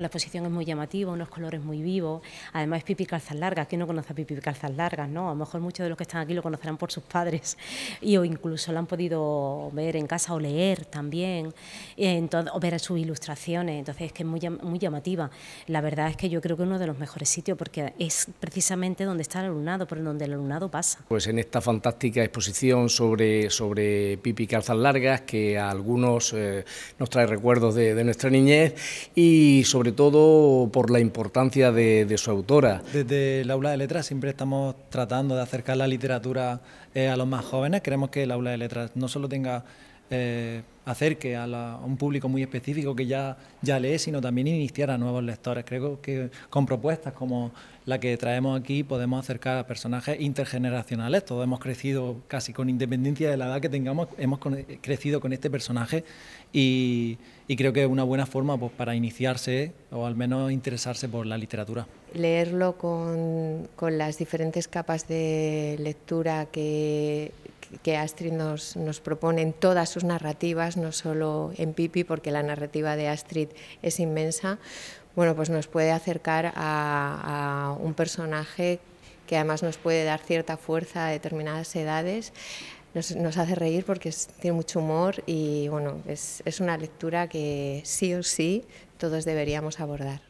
La exposición es muy llamativa, unos colores muy vivos, además es pipi calzas largas, ¿quién no conoce a pipi calzas largas? No? A lo mejor muchos de los que están aquí lo conocerán por sus padres y o incluso lo han podido ver en casa o leer también, entonces, o ver sus ilustraciones, entonces es que es muy, llamativa. La verdad es que yo creo que es uno de los mejores sitios porque es precisamente donde está el alumnado, por donde el alumnado pasa. Pues en esta fantástica exposición sobre, sobre pipi calzas largas que a algunos eh, nos trae recuerdos de, nuestra niñez y sobre todo por la importancia de, su autora. Desde el aula de letras siempre estamos tratando de acercar la literatura eh, a los más jóvenes. Queremos que el aula de letras no solo tenga eh, acerque a, un público muy específico que ya, ya lee, sino también iniciar a nuevos lectores. Creo que con propuestas como la que traemos aquí podemos acercar a personajes intergeneracionales. Todos hemos crecido casi con independencia de la edad que tengamos, hemos eh, crecido con este personaje y, creo que es una buena forma pues, para iniciarse o al menos interesarse por la literatura. Leerlo con, con las diferentes capas de lectura que que Astrid nos, propone en todas sus narrativas, no solo en Pipi, porque la narrativa de Astrid es inmensa, bueno, pues nos puede acercar a, un personaje que además nos puede dar cierta fuerza a determinadas edades. Nos, hace reír porque tiene mucho humor y bueno, es una lectura que sí o sí todos deberíamos abordar.